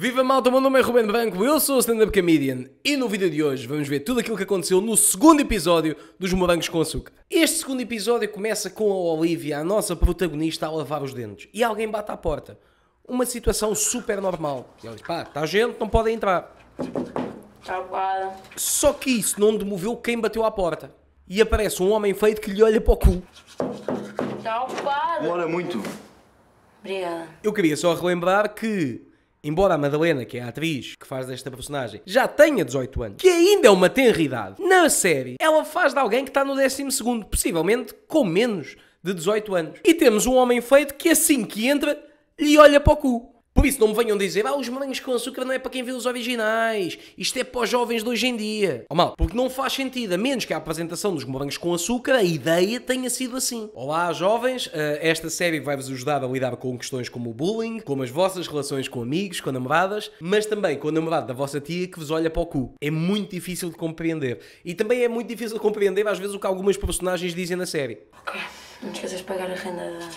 Viva malta, o meu nome é Ruben Branco, eu sou o stand-up comedian e no vídeo de hoje vamos ver tudo aquilo que aconteceu no segundo episódio dos Morangos com Açúcar. Este segundo episódio começa com a Olivia, a nossa protagonista, a lavar os dentes e alguém bate à porta. Uma situação super normal. E ela diz, pá, está gente, não podem entrar. ocupada. Só que isso não demoveu quem bateu à porta. E aparece um homem feito que lhe olha para o cu. Está ocupada. Demora muito. Obrigada. Eu queria só relembrar que Embora a Madalena, que é a atriz que faz desta personagem, já tenha 18 anos, que ainda é uma tenra idade, na série ela faz de alguém que está no 12, possivelmente com menos de 18 anos. E temos um homem feito que assim que entra lhe olha para o cu. Por isso, não me venham dizer, ah, os morangos com açúcar não é para quem viu os originais, isto é para os jovens de hoje em dia. Ou oh, mal, porque não faz sentido, a menos que a apresentação dos morangos com açúcar, a ideia tenha sido assim. Olá, jovens, eh, esta série vai-vos ajudar a lidar com questões como o bullying, como as vossas relações com amigos, com namoradas, mas também com o namorado da vossa tia que vos olha para o cu. É muito difícil de compreender. E também é muito difícil de compreender, às vezes, o que algumas personagens dizem na série. Ok, não esqueças de pagar a renda da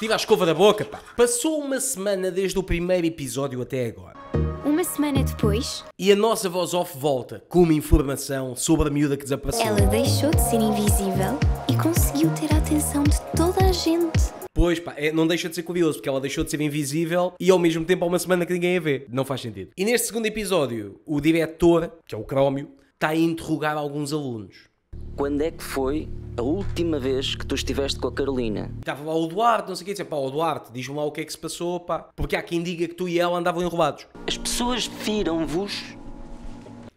Tira a escova da boca, pá. Passou uma semana desde o primeiro episódio até agora. Uma semana depois. E a nossa voz off volta com uma informação sobre a miúda que desapareceu. Ela deixou de ser invisível e conseguiu ter a atenção de toda a gente. Pois pá, é, não deixa de ser curioso, porque ela deixou de ser invisível e ao mesmo tempo há uma semana que ninguém a vê. Não faz sentido. E neste segundo episódio, o diretor, que é o Crómio, está a interrogar alguns alunos quando é que foi a última vez que tu estiveste com a Carolina? Estava lá o Duarte, não sei o quê, disse, pá, o Duarte, diz-me lá o que é que se passou, pá. Porque há quem diga que tu e ela andavam enrolados. As pessoas viram-vos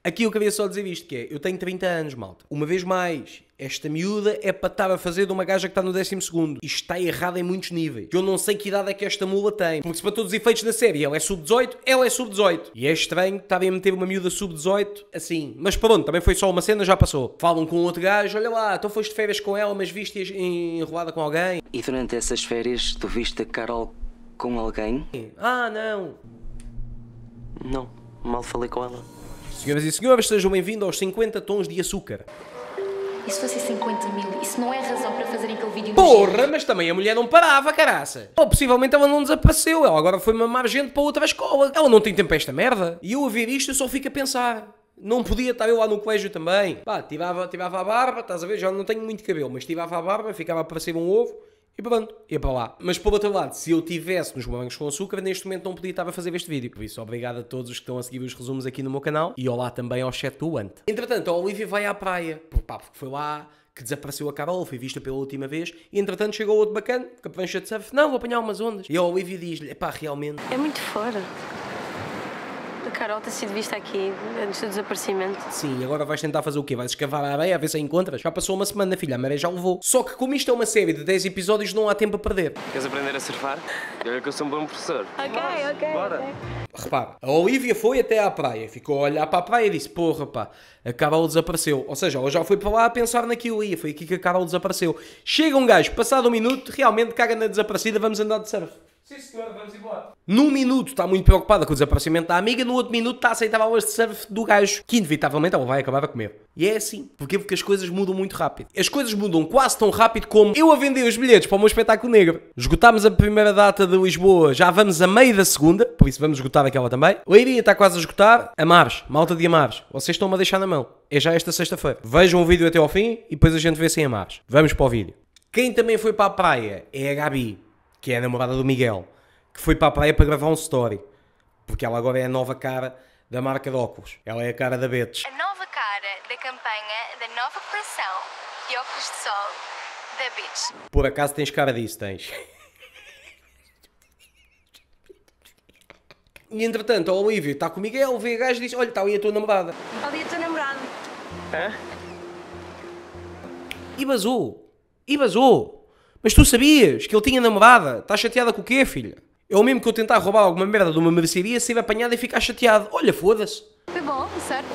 Aqui eu queria só dizer isto, que é, eu tenho 30 anos, malta. Uma vez mais, esta miúda é para estar a fazer de uma gaja que está no 12 e está errada em muitos níveis. Eu não sei que idade é que esta mula tem, porque se para todos os efeitos da série ela é sub-18, ela é sub-18. E é estranho estarem a meter uma miúda sub-18 assim. Mas pronto, também foi só uma cena, já passou. Falam com outro gajo, olha lá, então foste de férias com ela, mas viste enrolada com alguém. E durante essas férias tu viste a Carol com alguém? Ah, não. Não, mal falei com ela. Senhoras e senhores, sejam bem-vindos aos 50 Tons de Açúcar. E se fosse 50 mil? Isso não é razão para fazer aquele vídeo Porra, mas também a mulher não parava, caraça. Ou possivelmente ela não desapareceu, ela agora foi mamar gente para outra escola. Ela não tem tempo para esta merda. E eu a ver isto eu só fico a pensar. Não podia estar eu lá no colégio também. Pá, tirava, tirava a barba, estás a ver? Já não tenho muito cabelo, mas tirava a barba, ficava a parecer um ovo e para pronto, ia para lá. Mas por outro lado, se eu tivesse nos morangos com açúcar, neste momento não podia estar a fazer este vídeo. Por isso, obrigado a todos os que estão a seguir os resumos aqui no meu canal e olá também ao chat do Ant. Entretanto, a Olivia vai à praia, por porque foi lá que desapareceu a Carol, foi vista pela última vez, e entretanto chegou outro bacana, que a prancha de surf, não, vou apanhar umas ondas. E a Olivia diz-lhe, pá, realmente... É muito fora. A Carol ter sido vista aqui antes do desaparecimento. Sim, agora vais tentar fazer o quê? Vais escavar a areia a ver se a encontras? Já passou uma semana, filha, a maré já levou. Só que como isto é uma série de 10 episódios, não há tempo a perder. Queres aprender a surfar? Olha é que eu sou um bom professor. Ok, Mas, ok. Bora. Okay. Repara, a Olivia foi até à praia, ficou a olhar para a praia e disse: Porra, pá, a Carol desapareceu. Ou seja, ela já foi para lá a pensar naquilo e foi aqui que a Carol desapareceu. Chega um gajo, passado um minuto, realmente caga na desaparecida, vamos andar de surf. Sim senhor, vamos embora. Num minuto está muito preocupada com o desaparecimento da amiga, no outro minuto está aceitável balas de surf do gajo, que inevitavelmente ela vai acabar a comer. E é assim. Porquê? Porque as coisas mudam muito rápido. As coisas mudam quase tão rápido como eu a vender os bilhetes para o meu espetáculo negro. Esgotámos a primeira data de Lisboa, já vamos a meio da segunda, por isso vamos esgotar aquela também. Leiria está quase a esgotar. Amares, malta de Amares, vocês estão-me a deixar na mão. É já esta sexta-feira. Vejam o vídeo até ao fim e depois a gente vê sem é Amares. Vamos para o vídeo. Quem também foi para a praia é a Gabi que é a namorada do Miguel, que foi para a praia para gravar um story, porque ela agora é a nova cara da marca de óculos. Ela é a cara da Betes. A nova cara da campanha da nova coleção de óculos de sol da Betes. Por acaso tens cara disso, tens. E entretanto, o Olívio está com o Miguel, vê a gajo e diz: Olha, está ali a tua namorada. Ali a tua namorada. Hã? E vazou! E vazou! Mas tu sabias que ele tinha namorada? Estás chateada com o quê, filha? É o mesmo que eu tentar roubar alguma merda de uma mercearia, ser apanhada e ficar chateado. Olha, foda-se. Foi bom, certo?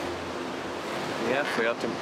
É, foi ótimo.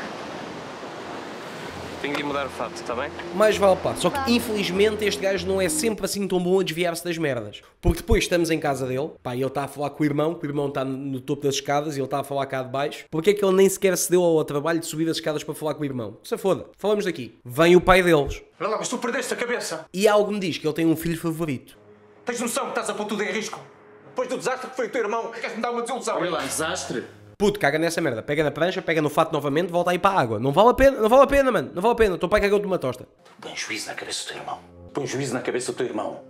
Tenho de mudar o fato, está bem? Mais vale, pá. Só que infelizmente este gajo não é sempre assim tão bom a desviar-se das merdas. Porque depois estamos em casa dele, pá, e ele está a falar com o irmão, que o irmão está no topo das escadas e ele está a falar cá de baixo. Porquê é que ele nem sequer se deu ao trabalho de subir as escadas para falar com o irmão? Se foda. Falamos daqui. Vem o pai deles. Olha lá, mas tu perdeste a cabeça. E algo me diz que ele tem um filho favorito. Tens noção que estás a pôr tudo em risco? Depois do desastre que foi o teu irmão, queres-me dar uma desilusão? Olha lá, desastre? Puto, caga nessa merda. Pega na prancha, pega no fato novamente, volta aí para a água. Não vale a pena, não vale a pena, mano. Não vale a pena. O teu pai cagou-te uma tosta. Põe juízo na cabeça do teu irmão. Põe juízo na cabeça do teu irmão.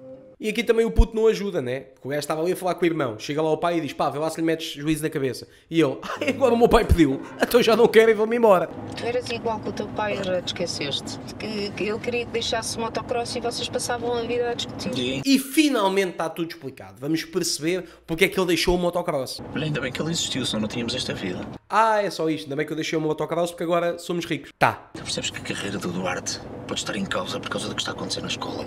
E aqui também o puto não ajuda, né? Porque o gajo estava ali a falar com o irmão. Chega lá o pai e diz: pá, vê lá se lhe metes juízo na cabeça. E eu: ai, uhum. agora o meu pai pediu, então já não quero e vou-me embora. Tu eras igual que o teu pai, já te esqueceste. Que, ele queria que deixasse motocross e vocês passavam a vida a discutir. Sim. E finalmente está tudo explicado. Vamos perceber porque é que ele deixou o motocross. Olha, ainda bem que ele existiu, senão não tínhamos esta vida. Ah, é só isto. Ainda bem que eu deixei o motocross porque agora somos ricos. Tá. Tu então percebes que a carreira do Duarte pode estar em causa por causa do que está acontecendo na escola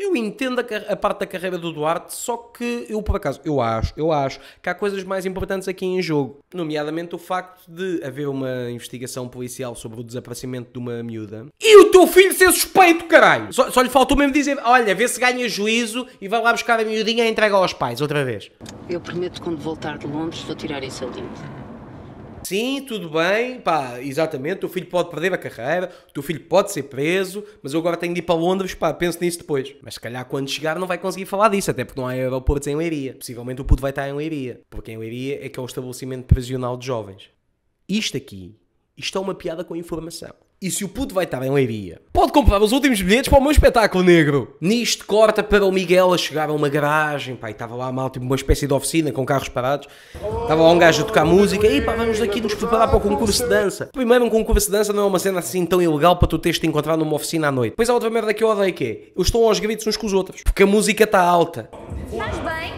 eu entendo a, a, parte da carreira do Duarte, só que eu por acaso, eu acho, eu acho que há coisas mais importantes aqui em jogo, nomeadamente o facto de haver uma investigação policial sobre o desaparecimento de uma miúda e o teu filho ser suspeito, caralho! Só, só lhe faltou mesmo dizer, olha, vê se ganha juízo e vai lá buscar a miudinha e entrega aos pais outra vez. Eu prometo que quando voltar de Londres vou tirar isso a limpo. Sim, tudo bem, pá, exatamente, o teu filho pode perder a carreira, o teu filho pode ser preso, mas eu agora tenho de ir para Londres, pá, penso nisso depois. Mas se calhar quando chegar não vai conseguir falar disso, até porque não há aeroportos em Leiria. Possivelmente o puto vai estar em Leiria, porque em Leiria é que é o estabelecimento prisional de jovens. Isto aqui, isto é uma piada com informação. E se o puto vai estar em Leiria, pode comprar os últimos bilhetes para o meu espetáculo negro. Nisto corta para o Miguel a chegar a uma garagem, pá, e estava lá mal, tipo uma espécie de oficina com carros parados. Estava lá um gajo a tocar música, e pá, vamos daqui nos preparar para o concurso de dança. Primeiro, um concurso de dança não é uma cena assim tão ilegal para tu teres de encontrar numa oficina à noite. Pois a outra merda que eu odeio que é, eu estou aos gritos uns com os outros, porque a música está alta. Estás bem?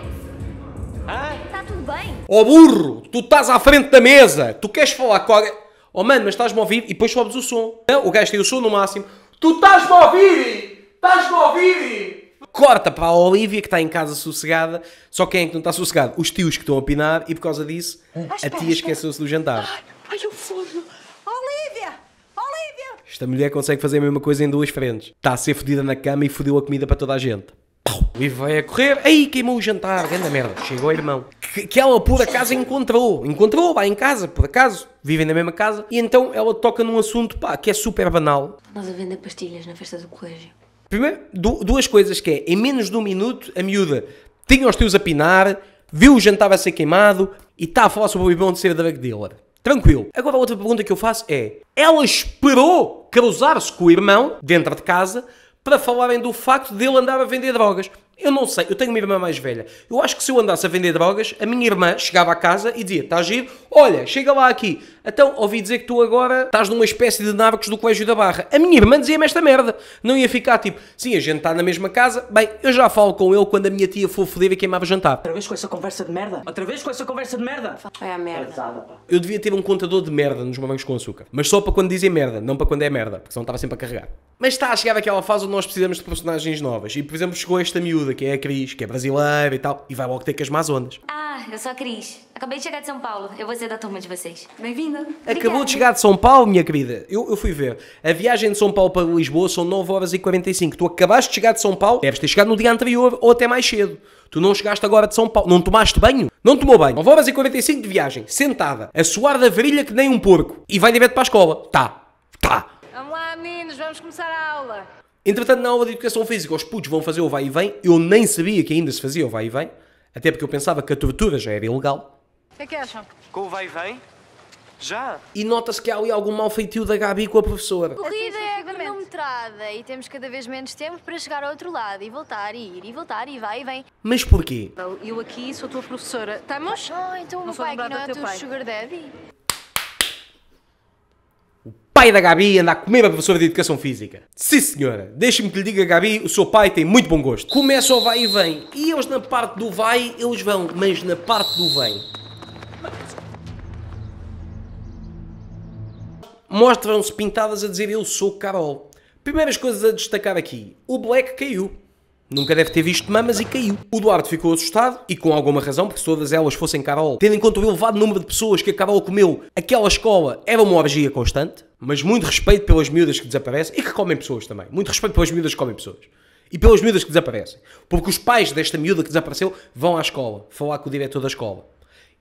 Está tudo bem? Ó oh, burro, tu estás à frente da mesa, tu queres falar com a. Oh mano, mas estás-me a ouvir? E depois sobes o som. O gajo tem o som no máximo. Tu estás-me a ouvir? Estás-me a ouvir? Corta para a Olivia que está em casa sossegada. Só quem é que não está sossegado? Os tios que estão a opinar e por causa disso ah, a tia esqueceu-se do jantar. Ai, eu fogo. Olivia! Olivia! Esta mulher consegue fazer a mesma coisa em duas frentes. Está a ser fodida na cama e fodeu a comida para toda a gente. E vai a correr. Aí queimou o jantar. Grande merda. Chegou o irmão. Que, que ela por acaso encontrou. Encontrou vai em casa, por acaso. Vivem na mesma casa. E então ela toca num assunto, pá, que é super banal. Nós a vender pastilhas na festa do colégio. Primeiro, du duas coisas que é, em menos de um minuto, a miúda tinha os teus a pinar, viu o jantar a ser queimado e está a falar sobre o irmão de ser drug dealer. Tranquilo. Agora, a outra pergunta que eu faço é: ela esperou cruzar-se com o irmão dentro de casa para falarem do facto de ele andar a vender drogas. Eu não sei, eu tenho uma irmã mais velha. Eu acho que se eu andasse a vender drogas, a minha irmã chegava a casa e dizia: Está giro? Olha, chega lá aqui. Então, ouvi dizer que tu agora estás numa espécie de narcos do Colégio da Barra. A minha irmã dizia-me esta merda. Não ia ficar tipo, sim, a gente está na mesma casa, bem, eu já falo com ele quando a minha tia for foder e queimava jantar. Outra vez com essa conversa de merda? Outra vez com essa conversa de merda? É a merda. Eu devia ter um contador de merda nos mamangos com açúcar. Mas só para quando dizem merda, não para quando é merda, porque senão estava sempre a carregar. Mas está a chegar aquela fase onde nós precisamos de personagens novas. E, por exemplo, chegou esta miúda, que é a Cris, que é brasileira e tal, e vai logo ter que as más ondas. Ah. Olá, ah, eu sou a Cris. Acabei de chegar de São Paulo. Eu vou ser da turma de vocês. Bem-vinda. Acabou é de chegar de São Paulo, minha querida. Eu, eu, fui ver. A viagem de São Paulo para Lisboa são 9 horas e 45. Tu acabaste de chegar de São Paulo, deves ter chegado no dia anterior ou até mais cedo. Tu não chegaste agora de São Paulo. Não tomaste banho? Não tomou banho. 9 horas e 45 de viagem, sentada, a suar da varilha que nem um porco. E vai direto para a escola. Tá. Tá. Vamos lá, meninos, vamos começar a aula. Entretanto, na aula de educação física, os putos vão fazer o vai e vem. Eu nem sabia que ainda se fazia o vai e vem. Até porque eu pensava que a tortura já era ilegal. O que é que acham? Com o vai e vem? Já? E nota-se que há ali algum mal feitio da Gabi com a professora. É a corrida é cronometrada e temos cada vez menos tempo para chegar ao outro lado e voltar e ir e voltar e vai e vem. Mas porquê? Eu aqui sou a tua professora. Estamos? Ah, então é o meu pai não é o teu pai. sugar daddy? O pai da Gabi anda a comer a professora de Educação Física. Sim senhora, deixe-me que lhe diga, Gabi, o seu pai tem muito bom gosto. Começa o vai e vem, e eles na parte do vai, eles vão, mas na parte do vem... Mostram-se pintadas a dizer eu sou Carol. Primeiras coisas a destacar aqui, o Black caiu. Nunca deve ter visto mamas e caiu. O Duarte ficou assustado e com alguma razão, porque se todas elas fossem Carol, tendo em conta o elevado número de pessoas que a Carol comeu, aquela escola era uma orgia constante. Mas muito respeito pelas miúdas que desaparecem e que comem pessoas também. Muito respeito pelas miúdas que comem pessoas. E pelas miúdas que desaparecem. Porque os pais desta miúda que desapareceu vão à escola falar com o diretor da escola.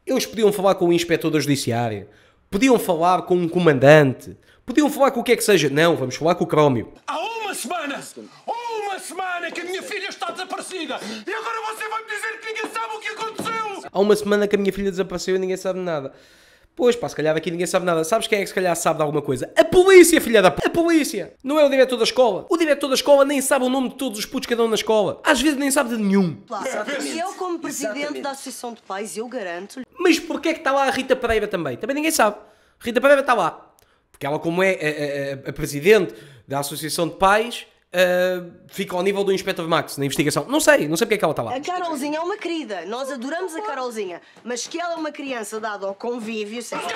Eles podiam falar com o inspetor da judiciária, podiam falar com um comandante, podiam falar com o que é que seja. Não, vamos falar com o Crómio. Há uma semana! uma semana que a minha filha está desaparecida e agora você vai me dizer que ninguém sabe o que aconteceu! Há uma semana que a minha filha desapareceu e ninguém sabe nada. Pois pá, se calhar aqui ninguém sabe nada. Sabes quem é que se calhar sabe de alguma coisa? A polícia, filha da p... A polícia! Não é o diretor da escola. O diretor da escola nem sabe o nome de todos os putos que andam na escola. Às vezes nem sabe de nenhum. É, exatamente. E eu como presidente exatamente. da Associação de Pais, eu garanto-lhe. Mas porquê é que está lá a Rita Pereira também? Também ninguém sabe. Rita Pereira está lá. Porque ela como é a, é, a, é, a presidente da Associação de Pais, uh, fica ao nível do Inspector Max na investigação. Não sei, não sei porque é que ela está lá. A Carolzinha é uma querida, nós adoramos a Carolzinha, mas que ela é uma criança dada ao convívio. Sempre...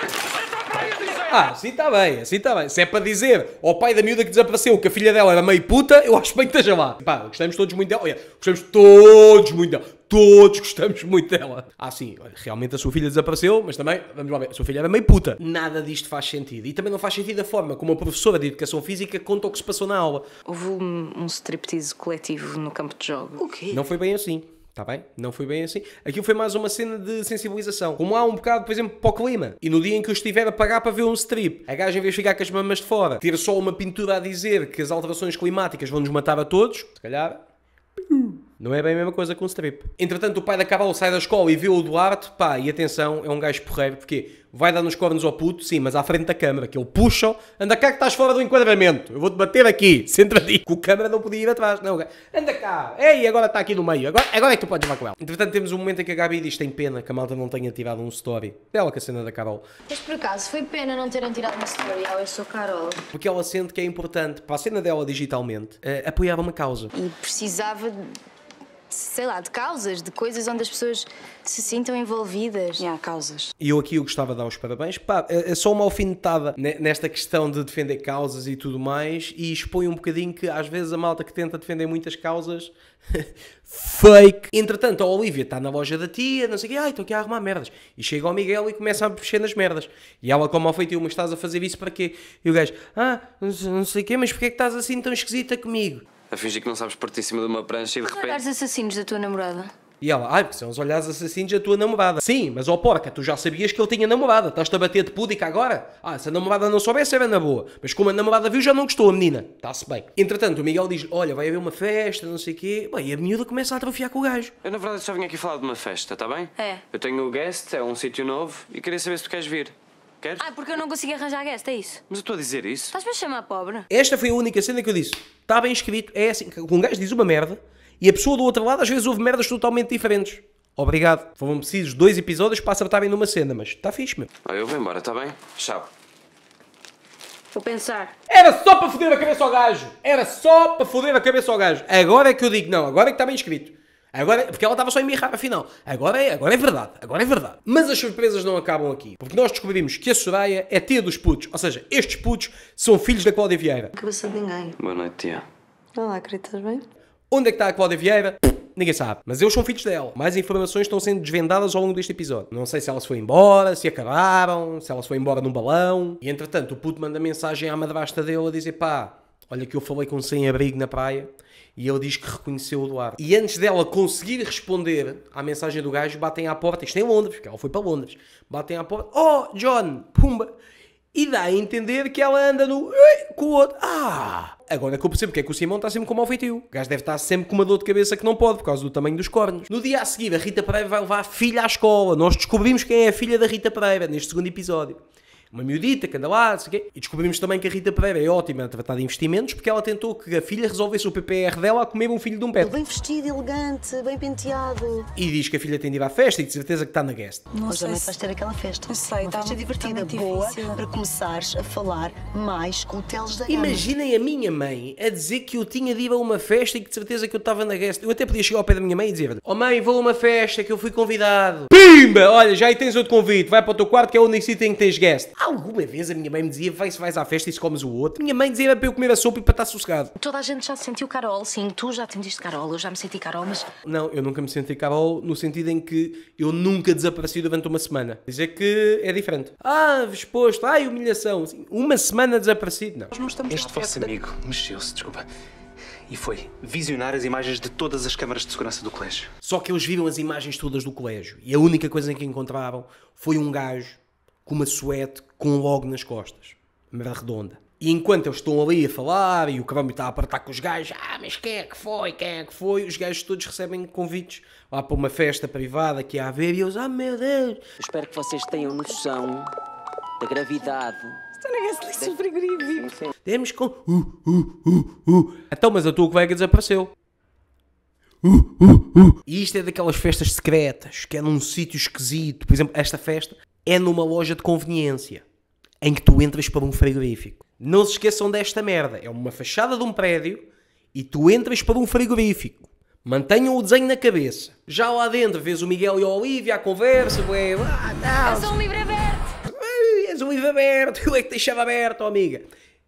Ah, assim está bem, assim está bem. Se é para dizer ao pai da miúda que desapareceu que a filha dela era meio puta, eu acho bem que esteja lá. Pá, gostamos todos muito dela. Olha, gostamos todos muito dela. Todos gostamos muito dela. Ah, sim, realmente a sua filha desapareceu, mas também, vamos lá ver, a sua filha era meio puta. Nada disto faz sentido. E também não faz sentido a forma como a professora de educação física conta o que se passou na aula. Houve um, um striptease coletivo no campo de jogo. O quê? Não foi bem assim. Está bem? Não foi bem assim. Aquilo foi mais uma cena de sensibilização. Como há um bocado, por exemplo, para o clima. E no dia em que eu estiver a pagar para ver um strip, a gaja em vez de ficar com as mamas de fora, ter só uma pintura a dizer que as alterações climáticas vão nos matar a todos, se calhar. Não é bem a mesma coisa que um strip. Entretanto, o pai da Cabal sai da escola e vê o Duarte, pá, e atenção, é um gajo porreiro, porque vai dar nos cornos ao puto, sim, mas à frente da câmara, que eu puxo, anda cá que estás fora do enquadramento, eu vou-te bater aqui, senta centradinho, que o câmara não podia ir atrás, não, anda cá, ei, agora está aqui no meio, agora, agora é que tu podes levar com ela. Entretanto, temos um momento em que a Gabi diz, tem pena que a malta não tenha tirado um story, dela com a cena da Carol. Mas por acaso, foi pena não terem tirado uma story, eu é sou Carol. Porque ela sente que é importante, para a cena dela digitalmente, uh, apoiar uma causa. E precisava sei lá, de causas, de coisas onde as pessoas se sintam envolvidas. e há causas. E eu aqui eu gostava de dar os parabéns. Pá, é, é só uma alfinetada nesta questão de defender causas e tudo mais e expõe um bocadinho que às vezes a malta que tenta defender muitas causas fake. Entretanto, a Olivia está na loja da tia, não sei o quê, ai, estou aqui a arrumar merdas. E chega o Miguel e começa a mexer nas merdas. E ela, como ao feitiço, mas estás a fazer isso para quê? E o gajo, ah, não sei o quê, mas porquê é que estás assim tão esquisita comigo? a fingir que não sabes partir em cima de uma prancha e de repente. Olhares assassinos da tua namorada. E ela, ai, porque são os olhares assassinos da tua namorada. Sim, mas ó oh, porca, tu já sabias que ele tinha namorada. Estás-te a bater de púdica agora? Ah, se a namorada não soubesse era na boa. Mas como a namorada viu, já não gostou a menina. Está-se bem. Entretanto, o Miguel diz, olha, vai haver uma festa, não sei o quê. Bem, e a miúda começa a atrofiar com o gajo. Eu, na verdade, só vim aqui falar de uma festa, está bem? É. Eu tenho o guest, é um sítio novo, e queria saber se tu queres vir queres? Ah, porque eu não consigo arranjar guest, é isso? Mas eu estou a dizer isso. Estás-me a chamar pobre? Esta foi a única cena que eu disse. Está bem escrito, é assim. Um gajo diz uma merda e a pessoa do outro lado às vezes ouve merdas totalmente diferentes. Obrigado. Foram precisos dois episódios para acertarem numa cena, mas está fixe, meu. Ah, eu vou embora, está bem? Tchau. Vou pensar. Era só para foder a cabeça ao gajo! Era só para foder a cabeça ao gajo! Agora é que eu digo, não, agora é que está bem escrito. Agora, porque ela estava só em mirrar, afinal. Agora é, agora é verdade, agora é verdade. Mas as surpresas não acabam aqui, porque nós descobrimos que a Soraya é tia dos putos, ou seja, estes putos são filhos da Cláudia Vieira. Cabeça de ninguém. Boa noite, tia. Olá, querido, estás bem? Onde é que está a Cláudia Vieira? ninguém sabe. Mas eles são filhos dela. Mais informações estão sendo desvendadas ao longo deste episódio. Não sei se ela se foi embora, se acabaram, se ela se foi embora num balão. E entretanto, o puto manda mensagem à madrasta dele a dizer: pá, Olha, que eu falei com um sem-abrigo na praia e ele diz que reconheceu o Eduardo. E antes dela conseguir responder à mensagem do gajo, batem à porta. Isto é em Londres, porque ela foi para Londres. Batem à porta. Oh, John! Pumba! E dá a entender que ela anda no. com o outro. Ah! Agora é que eu percebo que é que o Simão está sempre com mau feitio. O gajo deve estar sempre com uma dor de cabeça que não pode por causa do tamanho dos cornos. No dia a seguir, a Rita Pereira vai levar a filha à escola. Nós descobrimos quem é a filha da Rita Pereira neste segundo episódio uma miudita que anda lá, não sei o quê. E descobrimos também que a Rita Pereira é ótima na tratar de investimentos porque ela tentou que a filha resolvesse o PPR dela a comer um filho de um pet. Bem vestido, elegante, bem penteado. E diz que a filha tem de ir à festa e de certeza que está na guest. Não Hoje sei vais ter aquela festa. Não sei, está festa divertida, tá boa, difícil. para começares a falar mais com o Teles da Imaginem a minha mãe a dizer que eu tinha de ir a uma festa e que de certeza que eu estava na guest. Eu até podia chegar ao pé da minha mãe e dizer: Oh mãe, vou a uma festa que eu fui convidado. Pim! Pimba! Olha, já aí tens outro convite. Vai para o teu quarto que é o único sítio em que tens guest. Alguma vez a minha mãe me dizia vais, vais à festa e se comes o outro. Minha mãe dizia para eu comer a sopa e para estar sossegado. Toda a gente já sentiu Carol, sim. Tu já te sentiste Carol, eu já me senti Carol, mas... Não, eu nunca me senti Carol no sentido em que eu nunca desapareci durante uma semana. Dizer que é diferente. Ah, exposto, ai, humilhação. Assim, uma semana desaparecido, não. Nós não estamos Este vosso amigo mexeu-se, desculpa e foi visionar as imagens de todas as câmaras de segurança do colégio. Só que eles viram as imagens todas do colégio e a única coisa que encontraram foi um gajo com uma suete com um logo nas costas, uma redonda. E enquanto eles estão ali a falar e o Caramba está a apertar com os gajos, ah, mas quem é que foi, quem é que foi? Os gajos todos recebem convites lá para uma festa privada que há a ver e eles, ah, meu Deus! Espero que vocês tenham noção da gravidade Tu não é lixo frigorífico. Sim, sim. Temos com. Uh, uh, uh, uh. Então, mas a tua colega desapareceu. Uh, uh, uh. E isto é daquelas festas secretas, que é num sítio esquisito. Por exemplo, esta festa é numa loja de conveniência, em que tu entras para um frigorífico. Não se esqueçam desta merda. É uma fachada de um prédio e tu entras para um frigorífico. Mantenham o desenho na cabeça. Já lá dentro vês o Miguel e a Olivia à conversa, ué. Ah, não. Eu sou um livre aberto o livro aberto, eu é que deixava aberto, oh, amiga.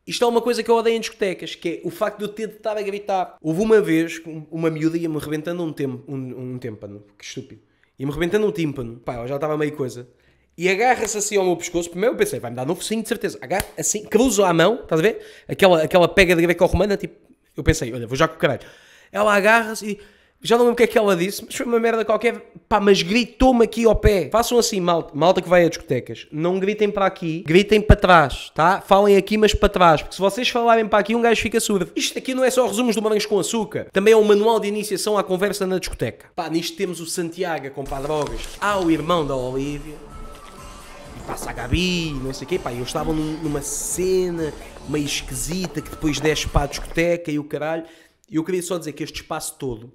Isto é uma coisa que eu odeio em discotecas, que é o facto de eu ter de estar a gritar. Houve uma vez uma miúda ia-me rebentando um, tem, um, um tímpano, que estúpido. Ia-me rebentando um tímpano, pá, eu já estava meio coisa. E agarra-se assim ao meu pescoço. Primeiro eu pensei, vai-me dar novo focinho de certeza. Agarra assim, cruzo a mão, estás a ver? Aquela, aquela pega de greco-romana, tipo, eu pensei, olha, vou já com o caralho. Ela agarra-se e já não lembro o que é que ela disse, mas foi uma merda qualquer. Pá, mas gritou-me aqui ao pé. Façam assim, malta, malta que vai a discotecas. Não gritem para aqui, gritem para trás, tá? Falem aqui, mas para trás. Porque se vocês falarem para aqui, um gajo fica surdo. Isto aqui não é só resumos do Morangos com Açúcar. Também é um manual de iniciação à conversa na discoteca. Pá, nisto temos o Santiago com comprar drogas. Há o irmão da Olivia. E passa a Gabi, não sei o quê. Pá, eu estava num, numa cena meio esquisita que depois desce para a discoteca e o caralho. E eu queria só dizer que este espaço todo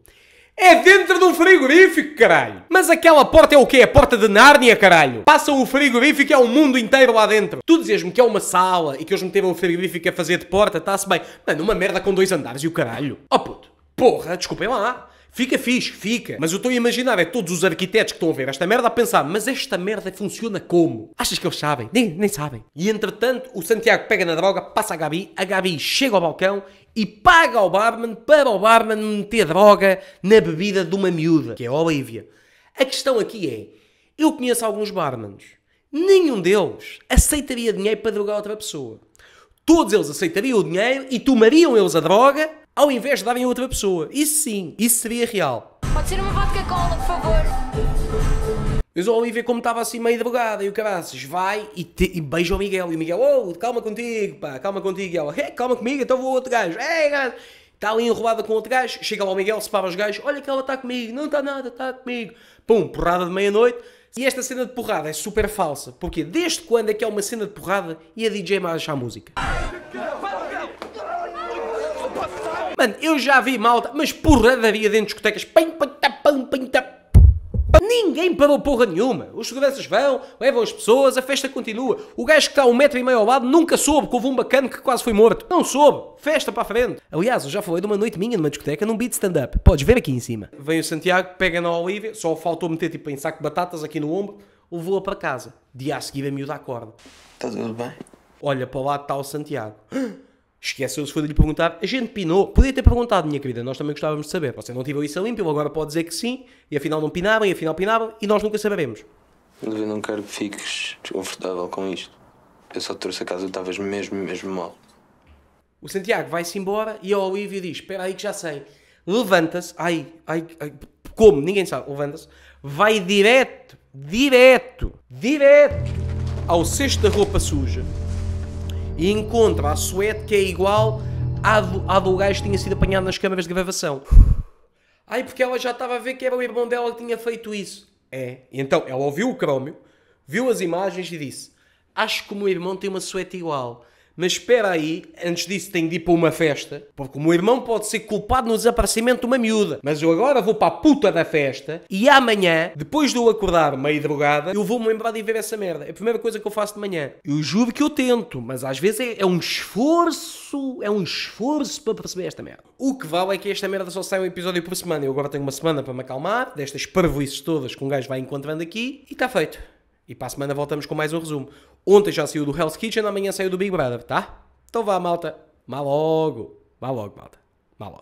é dentro de um frigorífico, caralho! Mas aquela porta é o quê? É a porta de Nárnia, caralho! Passa o frigorífico e é o mundo inteiro lá dentro! Tu dizias me que é uma sala e que eles meteram o frigorífico a fazer de porta, está-se bem. Mano, uma merda com dois andares e o caralho! Oh puto, porra, desculpem lá! Fica fixe, fica. Mas eu estou a imaginar, é todos os arquitetos que estão a ver esta merda a pensar, mas esta merda funciona como? Achas que eles sabem? Nem, nem sabem. E entretanto, o Santiago pega na droga, passa a Gabi, a Gabi chega ao balcão e paga ao barman para o barman meter droga na bebida de uma miúda, que é a Olivia. A questão aqui é, eu conheço alguns barmans, nenhum deles aceitaria dinheiro para drogar outra pessoa. Todos eles aceitariam o dinheiro e tomariam eles a droga ao invés de darem a outra pessoa. Isso sim, isso seria real. Pode ser uma vodka cola, por favor. Mas o ver como estava assim meio drogada, e o caraças vai e, te, e beija o Miguel. E o Miguel, oh, calma contigo, pá, calma contigo. E ela, hey, calma comigo, então vou outro gajo. Ei, gajo. Está ali enrolada com outro gajo, chega lá o Miguel, separa os gajos, olha que ela está comigo, não está nada, está comigo. Pum, porrada de meia-noite. E esta cena de porrada é super falsa, porque desde quando é que é uma cena de porrada e a DJ marcha a música? Mano, eu já vi malta, mas porradaria dentro de discotecas. Pim, pim, tá, pim, pim, tá. Ninguém parou porra nenhuma. Os seguranças vão, levam as pessoas, a festa continua. O gajo que está um metro e meio ao lado nunca soube que houve um bacana que quase foi morto. Não soube. Festa para a frente. Aliás, eu já falei de uma noite minha numa discoteca num beat stand-up. Podes ver aqui em cima. Vem o Santiago, pega na Olivia, só faltou meter tipo em saco de batatas aqui no ombro, levou-a para casa. Dia a seguir a miúda acorda. Está tudo bem? Olha para lá está o Santiago. Esqueceu-se foi de lhe perguntar. A gente pinou. Podia ter perguntado, minha querida. Nós também gostávamos de saber. Você não tive a limpo, agora pode dizer que sim. E afinal não pinava, e afinal pinava, E nós nunca saberemos. Eu não quero que fiques desconfortável com isto. Eu só te trouxe a casa, estavas mesmo, mesmo mal. O Santiago vai-se embora e a Olivia diz: Espera aí que já sei. Levanta-se. Ai, ai, ai. Como? Ninguém sabe. Levanta-se. Vai direto, direto, direto ao cesto da roupa suja e encontra a suéte que é igual à do, à do gajo que tinha sido apanhado nas câmaras de gravação. Ai, porque ela já estava a ver que era o irmão dela que tinha feito isso. É. E então ela ouviu o crómio, viu as imagens e disse: Acho que o meu irmão tem uma suéte igual mas espera aí, antes disso tenho de ir para uma festa, porque o meu irmão pode ser culpado no desaparecimento de uma miúda, mas eu agora vou para a puta da festa e amanhã, depois de eu acordar meio drogada, eu vou-me lembrar de ver essa merda. É a primeira coisa que eu faço de manhã. Eu juro que eu tento, mas às vezes é, é um esforço, é um esforço para perceber esta merda. O que vale é que esta merda só sai um episódio por semana. Eu agora tenho uma semana para me acalmar, destas parvoices todas que um gajo vai encontrando aqui, e está feito. E para a semana voltamos com mais um resumo. Ontem já saiu do Hell's Kitchen, amanhã saiu do Big Brother, tá? Então vá, malta. Vá logo. Vá logo, malta.